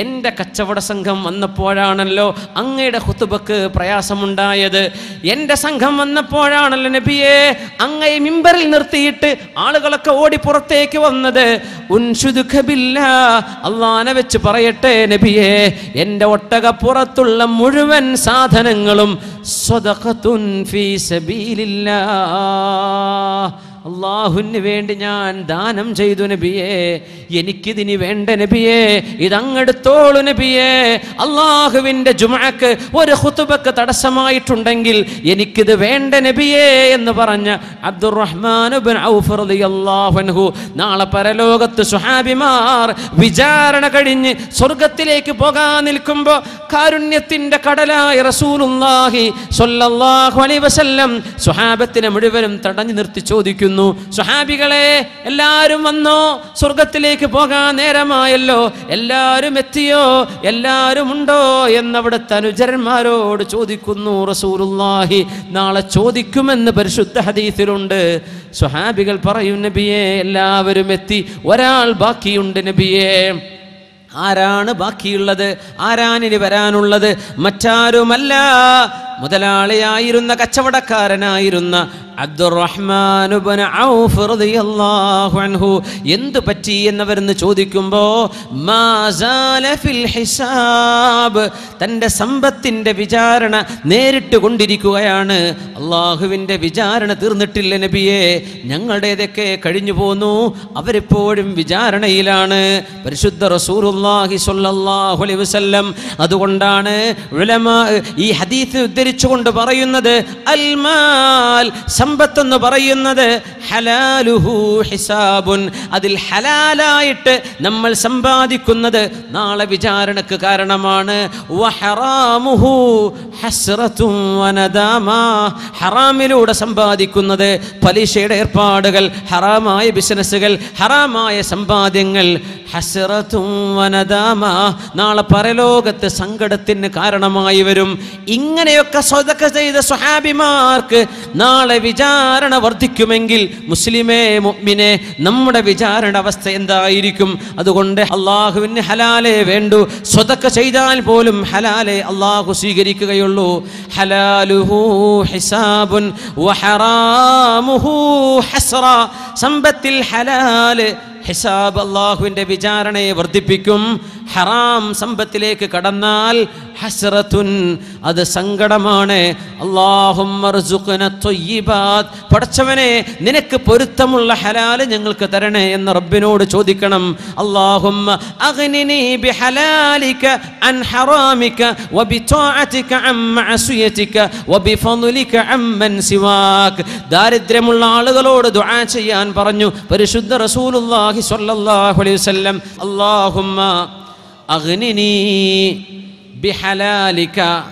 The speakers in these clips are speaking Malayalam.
എന്റെ കച്ചവട സംഘം വന്നപ്പോഴാണല്ലോ അങ്ങയുടെ ഹുത്തുബക്ക് പ്രയാസമുണ്ടായത് എന്റെ സംഘം വന്നപ്പോഴാണല്ലോ നബിയെ അങ്ങയെ മിമ്പറിൽ നിർത്തിയിട്ട് ആളുകളൊക്കെ ഓടി പുറത്തേക്ക് വന്നത് ഉൻഷുദുഖബില്ല അള്ളാനെ വെച്ച് പറയട്ടെ നബിയെ എന്റെ ഒട്ടക പുറത്തുള്ള മുഴുവൻ സാധനങ്ങളും സ്വതഖത്തുൻ ഫീ സബീലില്ലാ അള്ളാഹുന് വേണ്ടി ഞാൻ ദാനം ചെയ്തു നബിയേ എനിക്കിതിന് വേണ്ട നബിയേ ഇതങ്ങെടുത്തോളു നബിയേ അള്ളാഹുവിൻ്റെ ജുമാക്ക് ഒരു ഹുതുബക്ക് തടസ്സമായിട്ടുണ്ടെങ്കിൽ എനിക്കിത് വേണ്ട നബിയേ എന്ന് പറഞ്ഞ അബ്ദുറഹ്മാൻ നാളെ പരലോകത്ത് സുഹാബിമാർ വിചാരണ കഴിഞ്ഞ് സ്വർഗത്തിലേക്ക് പോകാൻ നിൽക്കുമ്പോൾ കാരുണ്യത്തിൻ്റെ കടലായ റസൂലുല്ലാഹി സൊല്ലാഹു അലൈവസം വസല്ലം സുഹാബത്തിനെ മുഴുവനും തടഞ്ഞു നിർത്തി ചോദിക്കുന്നു പറയുന്നു സ്വഹാബികളെ എല്ലാവരും വന്നോ സ്വർഗത്തിലേക്ക് പോകാൻ നേരമായല്ലോ എല്ലാവരും എത്തിയോ എല്ലാവരും ഉണ്ടോ എന്നവിടുത്തെ അനുചരന്മാരോട് ചോദിക്കുന്നു റസൂറുല്ലാഹി നാളെ ചോദിക്കുമെന്ന് പരിശുദ്ധ ഹദീസിലുണ്ട് സ്വഹാബികൾ പറയും നബിയെ എല്ലാവരും എത്തി ഒരാൾ ബാക്കിയുണ്ട് നബിയെ ആരാണ് ബാക്കിയുള്ളത് ആരാനിനി വരാനുള്ളത് മറ്റാരുമല്ല മുതലാളിയായിരുന്ന കച്ചവടക്കാരനായിരുന്ന അബ്ദുറഹ്മാനുബൻ ഔഫ് റളിയല്ലാഹു അൻഹു എന്തു പറ്റി എന്നവരെന്ന് ചോദിക്കുമ്പോൾ മാസാല ഫിൽ ഹിസാബ് തന്റെ സമ്പത്തിന്റെ വിചാരണ നേരിട്ട് കൊണ്ടിരിക്കുകയാണ് അള്ളാഹുവിന്റെ വിചാരണ തീർന്നിട്ടില്ല നബിയെ ഞങ്ങളുടേതൊക്കെ കഴിഞ്ഞു പോന്നു അവരിപ്പോഴും വിചാരണയിലാണ് പരിശുദ്ധ റസൂറുല്ലാഹി സൊല്ലാഹു വസ്ല്ലം അതുകൊണ്ടാണ് ഈ ഹദീസ് ഉദ്ധരിച്ചുകൊണ്ട് പറയുന്നത് അൽമാൽ എന്ന് പറയുന്നത് ഹലാലുഹു ഹിസാബുൻ അതിൽ ഹലാലായിട്ട് നമ്മൾ സമ്പാദിക്കുന്നത് നാളെ വിചാരണക്ക് കാരണമാണ് വഹറാമുഹു ഹറാമിലൂടെ സമ്പാദിക്കുന്നത് പലിശയുടെ ഏർപ്പാടുകൾ ഹറാമായ ബിസിനസ്സുകൾ ഹറാമായ സമ്പാദ്യങ്ങൾ വനദാമ നാളെ പരലോകത്ത് സങ്കടത്തിന് കാരണമായി വരും ഇങ്ങനെയൊക്കെ സ്വതക്ക ചെയ്ത സ്വഹാബിമാർക്ക് നാളെ വിചാരണ വർദ്ധിക്കുമെങ്കിൽ മുസ്ലിമേ മുഗ്മിനെ നമ്മുടെ വിചാരണ അവസ്ഥ എന്തായിരിക്കും അതുകൊണ്ട് അള്ളാഹുവിന് ഹലാലേ വേണ്ടു സ്വതക്ക ചെയ്താൽ പോലും ഹലാലേ അള്ളാഹു സ്വീകരിക്കുകയുള്ളൂ ഹലാലുഹു ഹിസാബുൻ സമ്പത്തിൽ ഹലാല് ഹിസാബ് അള്ളാഹുവിന്റെ വിചാരണയെ വർദ്ധിപ്പിക്കും ഹറാം സമ്പത്തിലേക്ക് കടന്നാൽ ഹസ്രത്തുൻ അത് സങ്കടമാണ് പടച്ചവനെ നിനക്ക് പൊരുത്തമുള്ള ഹലാല് ഞങ്ങൾക്ക് തരണേ എന്ന് റബ്ബിനോട് ചോദിക്കണം അള്ളാഹും ദാരിദ്ര്യമുള്ള ആളുകളോട് ദുആ ചെയ്യാൻ പറഞ്ഞു പരിശുദ്ധ റസൂലുള്ളാഹി സ്വല്ലല്ലാഹു അലൈഹി വസല്ലം അല്ലാഹുമ്മ أغنني بحلالك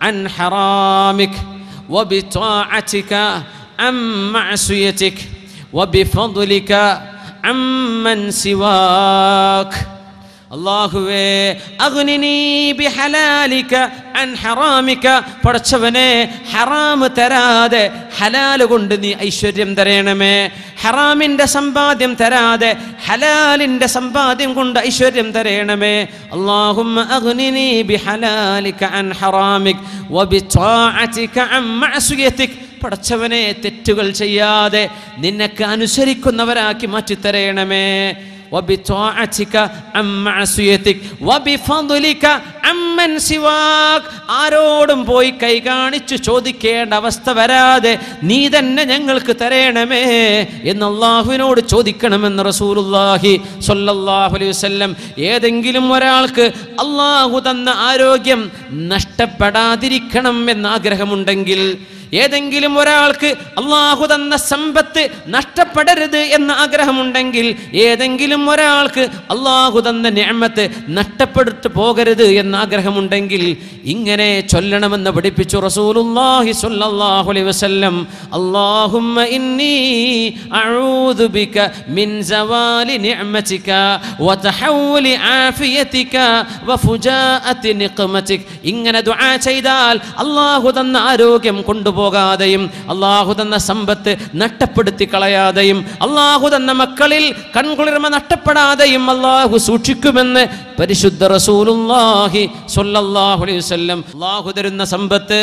عن حرامك وبطاعتك عن معصيتك وبفضلك عمن سواك الله أغنني بحلالك അൻ ഹറാമിക്ക പടച്ചവനെ ഹറാമ് തരാതെ ഹലാല് കൊണ്ട് നീ ഐശ്വര്യം തരണമേ ഹറാമിൻ്റെ സമ്പാദ്യം തരാതെ ഹലാലിൻ്റെ സമ്പാദ്യം കൊണ്ട് ഐശ്വര്യം തരണമേ അള്ളാഹുമ്മ അഗ്നിനി ബി ഹലാലിക അൻ വബി പടച്ചവനെ തെറ്റുകൾ ചെയ്യാതെ നിനക്ക് അനുസരിക്കുന്നവരാക്കി മാറ്റിത്തരയണമേ ആരോടും പോയി കൈ കാണിച്ചു ചോദിക്കേണ്ട അവസ്ഥ വരാതെ നീ തന്നെ ഞങ്ങൾക്ക് തരേണമേ എന്ന് അള്ളാഹുവിനോട് ചോദിക്കണമെന്ന് റസൂലുല്ലാഹി സൊല്ലാഹു അലൈഹി വല്ലം ഏതെങ്കിലും ഒരാൾക്ക് അള്ളാഹു തന്ന ആരോഗ്യം നഷ്ടപ്പെടാതിരിക്കണം എന്നാഗ്രഹമുണ്ടെങ്കിൽ ഏതെങ്കിലും ഒരാൾക്ക് അള്ളാഹു തന്ന സമ്പത്ത് നഷ്ടപ്പെടരുത് എന്ന ആഗ്രഹമുണ്ടെങ്കിൽ ഏതെങ്കിലും ഒരാൾക്ക് അള്ളാഹു തന്ന ഞാമത്ത് നഷ്ടപ്പെടുത്തു പോകരുത് എന്ന ആഗ്രഹമുണ്ടെങ്കിൽ ഇങ്ങനെ ചൊല്ലണമെന്ന് പഠിപ്പിച്ചു റസൂലുല്ലാഹി സ്വല്ലല്ലാഹു അലൈഹി വസല്ലം അല്ലാഹുമ്മ ഇന്നി അഊദു ബിക മിൻ സവാലി നിഅമതിക വതഹൗലി ആഫിയതിക വഫുജാഅതി നിഖമതിക ഇങ്ങനെ ദുആ ചെയ്താൽ അല്ലാഹു തന്ന ആരോഗ്യം കൊണ്ടുപോകും കൊണ്ടുപോകാതെയും അള്ളാഹു തന്ന സമ്പത്ത് നഷ്ടപ്പെടുത്തി കളയാതെയും അള്ളാഹു തന്ന മക്കളിൽ കൺകുളിർമ നഷ്ടപ്പെടാതെയും അള്ളാഹു സൂക്ഷിക്കുമെന്ന് പരിശുദ്ധ റസൂലുല്ലാഹി അലൈഹി അള്ളാഹു തരുന്ന സമ്പത്ത്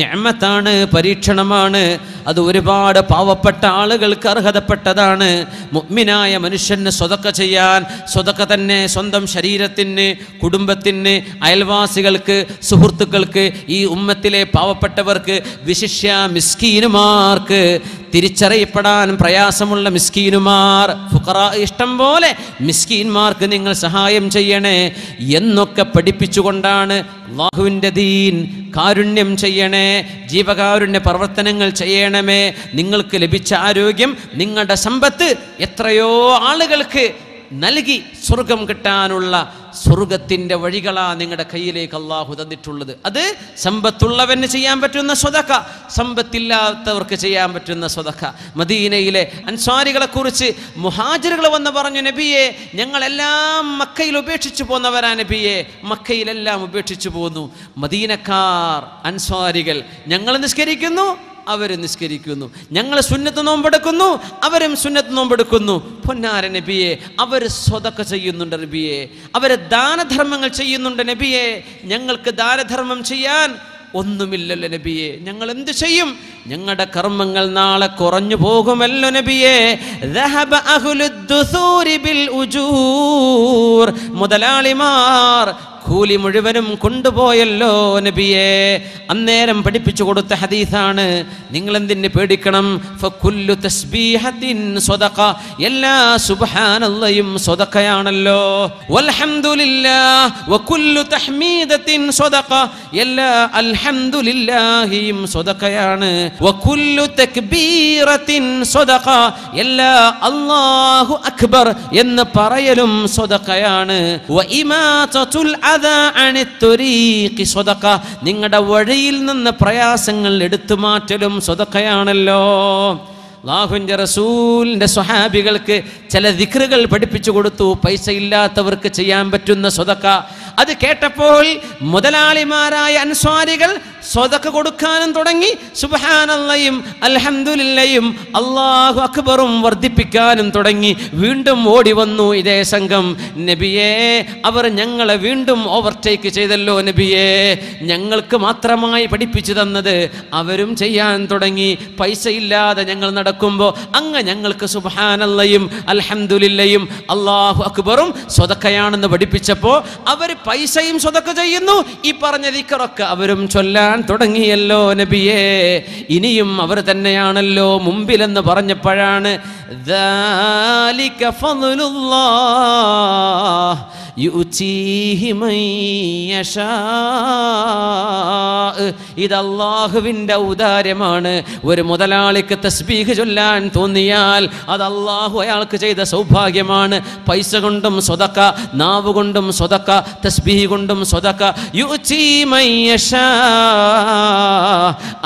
ഞാമത്താണ് പരീക്ഷണമാണ് അത് ഒരുപാട് പാവപ്പെട്ട ആളുകൾക്ക് അർഹതപ്പെട്ടതാണ് മുഗ്മിനായ മനുഷ്യന് സ്വതക്ക ചെയ്യാൻ സ്വതക്ക തന്നെ സ്വന്തം ശരീരത്തിന് കുടുംബത്തിന് അയൽവാസികൾക്ക് സുഹൃത്തുക്കൾക്ക് ഈ ഉമ്മത്തിലെ പാവപ്പെട്ടവർക്ക് വിശിഷ്യ മിസ്കീനുമാർക്ക് തിരിച്ചറിയപ്പെടാൻ പ്രയാസമുള്ള മിസ്കീനുമാർ ഫുക്കറ ഇഷ്ടം പോലെ മിസ്കീന്മാർക്ക് നിങ്ങൾ സഹായം ചെയ്യണേ ചെയ്യണേ എന്നൊക്കെ പഠിപ്പിച്ചുകൊണ്ടാണ് അള്ളാഹുവിൻ്റെ ദീൻ കാരുണ്യം ചെയ്യണേ ജീവകാരുണ്യ പ്രവർത്തനങ്ങൾ ചെയ്യണമേ നിങ്ങൾക്ക് ലഭിച്ച ആരോഗ്യം നിങ്ങളുടെ സമ്പത്ത് എത്രയോ ആളുകൾക്ക് നൽകി സ്വർഗം കിട്ടാനുള്ള സ്വർഗത്തിൻ്റെ വഴികളാണ് നിങ്ങളുടെ കയ്യിലേക്ക് അള്ളാഹു തന്നിട്ടുള്ളത് അത് സമ്പത്തുള്ളവന് ചെയ്യാൻ പറ്റുന്ന സ്വതക്ക സമ്പത്തില്ലാത്തവർക്ക് ചെയ്യാൻ പറ്റുന്ന സ്വതക്ക മദീനയിലെ അൻസ്വാരികളെക്കുറിച്ച് മുഹാജിറുകൾ വന്ന് പറഞ്ഞു നബിയെ ഞങ്ങളെല്ലാം മക്കയിൽ ഉപേക്ഷിച്ചു പോന്നവരാ നബിയെ മക്കയിലെല്ലാം ഉപേക്ഷിച്ചു പോന്നു മദീനക്കാർ അൻസ്വാരികൾ ഞങ്ങൾ നിസ്കരിക്കുന്നു അവരെ നിസ്കരിക്കുന്നു ഞങ്ങൾ സുന്നത്ത് നോമ്പെടുക്കുന്നു അവരും സുന്നത്ത് നോമ്പെടുക്കുന്നു പൊന്നാര നബിയെ അവർ സ്വതക്ക ചെയ്യുന്നുണ്ട് നബിയെ അവർ ദാനധർമ്മങ്ങൾ ചെയ്യുന്നുണ്ട് നബിയെ ഞങ്ങൾക്ക് ദാനധർമ്മം ചെയ്യാൻ ഒന്നുമില്ലല്ലോ നബിയെ ഞങ്ങൾ എന്ത് ചെയ്യും ഞങ്ങളുടെ കർമ്മങ്ങൾ നാളെ കുറഞ്ഞു പോകുമല്ലോ നബിയെ മുതലാളിമാർ കൂലി മുഴുവനും കൊണ്ടുപോയല്ലോ നബിയെ അന്നേരം പഠിപ്പിച്ചു കൊടുത്ത ഹദീസാണ് നിങ്ങൾ എന്തിന് പേടിക്കണം ഫക്കുല്ലു തസ്ബീഹത്തിൻ സ്വതക്ക എല്ലാ സുബഹാനല്ലയും സ്വതക്കയാണല്ലോ വൽഹംദുലില്ലാ വക്കുല്ലു തഹ്മീദത്തിൻ സ്വതക്ക എല്ലാ അൽഹംദുലില്ലാഹിയും സ്വതക്കയാണ് വക്കുല്ലു തക്ബീറത്തിൻ സ്വതക്ക എല്ലാ അല്ലാഹു അക്ബർ എന്ന് പറയലും സ്വതക്കയാണ് വ ഇമാതത്തുൽ നിങ്ങളുടെ വഴിയിൽ നിന്ന് പ്രയാസങ്ങൾ എടുത്തു മാറ്റലും സ്വതക്കയാണല്ലോ അള്ളാഹുവിൻ്റെ റസൂലിൻ്റെ സ്വഹാബികൾക്ക് ചില ദിക്റുകൾ പഠിപ്പിച്ചു കൊടുത്തു പൈസ ഇല്ലാത്തവർക്ക് ചെയ്യാൻ പറ്റുന്ന സ്വതക്ക അത് കേട്ടപ്പോൾ മുതലാളിമാരായ അൻസ്വാരികൾ സ്വതക്ക് കൊടുക്കാനും തുടങ്ങി സുബഹാനല്ലയും അൽഹംദുലില്ലയും അള്ളാഹു അക്ബറും വർദ്ധിപ്പിക്കാനും തുടങ്ങി വീണ്ടും ഓടി വന്നു ഇതേ സംഘം നബിയെ അവർ ഞങ്ങളെ വീണ്ടും ഓവർടേക്ക് ചെയ്തല്ലോ നബിയെ ഞങ്ങൾക്ക് മാത്രമായി പഠിപ്പിച്ചു തന്നത് അവരും ചെയ്യാൻ തുടങ്ങി പൈസ ഇല്ലാതെ ഞങ്ങൾ നടക്കുമ്പോൾ അങ്ങ് ഞങ്ങൾക്ക് സുബഹാനല്ലയും അൽഹംദുലില്ലയും അള്ളാഹു അക്ബറും സ്വതക്കയാണെന്ന് പഠിപ്പിച്ചപ്പോൾ അവർ പൈസയും സ്വതക്ക ചെയ്യുന്നു ഈ പറഞ്ഞ ദിക്കറൊക്കെ അവരും ചൊല്ലാൻ വരാൻ തുടങ്ങിയല്ലോ നബിയേ ഇനിയും അവർ തന്നെയാണല്ലോ മുമ്പിലെന്ന് പറഞ്ഞപ്പോഴാണ് ദാലിക ഫضل ഇത് അള്ളാഹുവിൻ്റെ ഔദാര്യമാണ് ഒരു മുതലാളിക്ക് തസ്ബീഹ് ചൊല്ലാൻ തോന്നിയാൽ അത് അള്ളാഹു അയാൾക്ക് ചെയ്ത സൗഭാഗ്യമാണ് പൈസ കൊണ്ടും സ്വതക്ക നാവ് കൊണ്ടും സ്വതക്ക തസ്ബീഹ് കൊണ്ടും സ്വതക്ക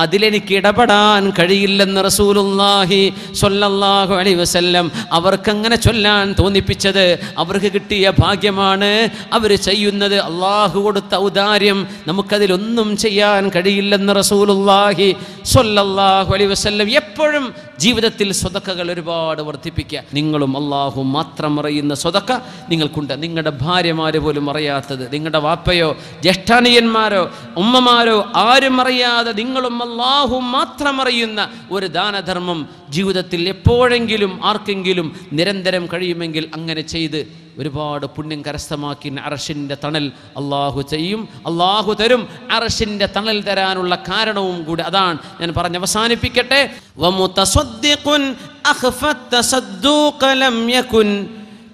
അതിലെനിക്ക് ഇടപെടാൻ കഴിയില്ലെന്ന് റസൂലുല്ലാഹി സൊല്ലാഹു അലി വസല്ലം അവർക്കങ്ങനെ ചൊല്ലാൻ തോന്നിപ്പിച്ചത് അവർക്ക് കിട്ടിയ ഭാഗ്യമാണ് ആണ് അവർ ചെയ്യുന്നത് അള്ളാഹു കൊടുത്ത ഔദാര്യം നമുക്കതിലൊന്നും ചെയ്യാൻ കഴിയില്ലെന്ന് റസൂലുല്ലാഹി സൊല്ലാഹു അലൈ വസ്ല്ലം എപ്പോഴും ജീവിതത്തിൽ സ്വതക്കകൾ ഒരുപാട് വർദ്ധിപ്പിക്കുക നിങ്ങളും അള്ളാഹു മാത്രം അറിയുന്ന സ്വതക്ക നിങ്ങൾക്കുണ്ട് നിങ്ങളുടെ ഭാര്യമാർ പോലും അറിയാത്തത് നിങ്ങളുടെ വാപ്പയോ ജ്യേഷ്ഠാനിയന്മാരോ ഉമ്മമാരോ ആരും അറിയാതെ നിങ്ങളും അള്ളാഹു മാത്രം അറിയുന്ന ഒരു ദാനധർമ്മം ജീവിതത്തിൽ എപ്പോഴെങ്കിലും ആർക്കെങ്കിലും നിരന്തരം കഴിയുമെങ്കിൽ അങ്ങനെ ചെയ്ത് ഒരുപാട് പുണ്യം കരസ്ഥമാക്കി അറഷിൻ്റെ തണൽ അള്ളാഹു ചെയ്യും അള്ളാഹു തരും അറഷിൻ്റെ തണൽ തരാനുള്ള കാരണവും കൂടി അതാണ് ഞാൻ പറഞ്ഞ് അവസാനിപ്പിക്കട്ടെ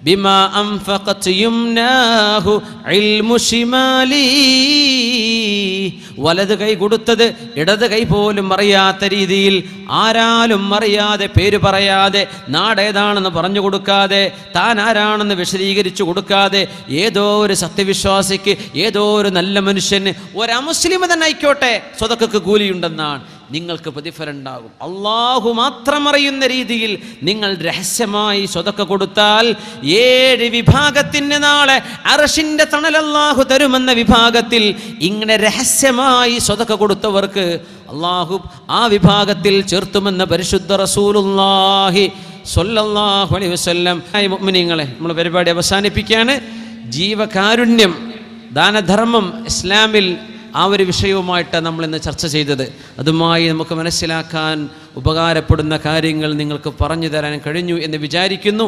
ബിമാ അംഫഖത് യുംനാഹു ഇൽമു ഷിമാലി വലത് കൈ കൊടുത്തത് ഇടത് കൈ പോലും അറിയാത്ത രീതിയിൽ ആരാലും അറിയാതെ പേര് പറയാതെ നാടേതാണെന്ന് പറഞ്ഞു കൊടുക്കാതെ താൻ ആരാണെന്ന് വിശദീകരിച്ചു കൊടുക്കാതെ ഏതോ ഒരു സത്യവിശ്വാസിക്ക് ഏതോ ഒരു നല്ല മനുഷ്യന് ഒരമുസ്ലിം തന്നെ ആയിക്കോട്ടെ സ്വതക്കൊക്കെ കൂലിയുണ്ടെന്നാണ് നിങ്ങൾക്ക് പ്രതിഫലം ഉണ്ടാകും അള്ളാഹു മാത്രം അറിയുന്ന രീതിയിൽ നിങ്ങൾ രഹസ്യമായി സ്വതക്ക കൊടുത്താൽ ഏഴ് വിഭാഗത്തിന് നാളെ അറഷിൻ്റെ തണൽ അള്ളാഹു തരുമെന്ന വിഭാഗത്തിൽ ഇങ്ങനെ രഹസ്യമായി സ്വതക്ക കൊടുത്തവർക്ക് അള്ളാഹു ആ വിഭാഗത്തിൽ ചേർത്തുമെന്ന പരിശുദ്ധ റസൂലുല്ലാഹി സൊല്ലാഹു അലൈ വസ്ല്ലം മുഅ്മിനീങ്ങളെ നമ്മൾ പരിപാടി അവസാനിപ്പിക്കുകയാണ് ജീവകാരുണ്യം ദാനധർമ്മം ഇസ്ലാമിൽ ആ ഒരു വിഷയവുമായിട്ട് നമ്മൾ ഇന്ന് ചർച്ച ചെയ്തത് അതുമായി നമുക്ക് മനസ്സിലാക്കാൻ ഉപകാരപ്പെടുന്ന കാര്യങ്ങൾ നിങ്ങൾക്ക് പറഞ്ഞു തരാൻ കഴിഞ്ഞു എന്ന് വിചാരിക്കുന്നു